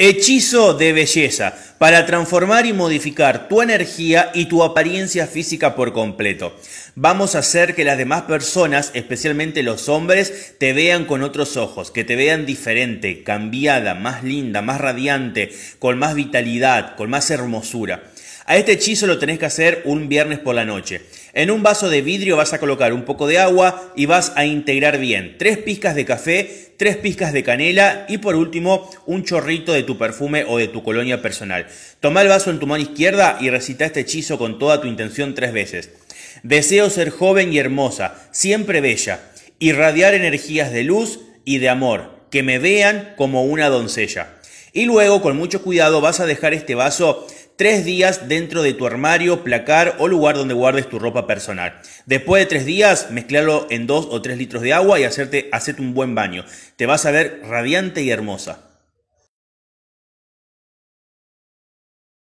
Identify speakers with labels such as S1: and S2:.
S1: Hechizo de belleza para transformar y modificar tu energía y tu apariencia física por completo. Vamos a hacer que las demás personas, especialmente los hombres, te vean con otros ojos, que te vean diferente, cambiada, más linda, más radiante, con más vitalidad, con más hermosura. A este hechizo lo tenés que hacer un viernes por la noche. En un vaso de vidrio vas a colocar un poco de agua y vas a integrar bien tres pizcas de café, tres pizcas de canela y por último un chorrito de tu perfume o de tu colonia personal. Toma el vaso en tu mano izquierda y recita este hechizo con toda tu intención tres veces. Deseo ser joven y hermosa, siempre bella, irradiar energías de luz y de amor, que me vean como una doncella. Y luego, con mucho cuidado, vas a dejar este vaso tres días dentro de tu armario, placar o lugar donde guardes tu ropa personal. Después de tres días, mezclarlo en dos o tres litros de agua y hacerte, hacerte un buen baño. Te vas a ver radiante y hermosa.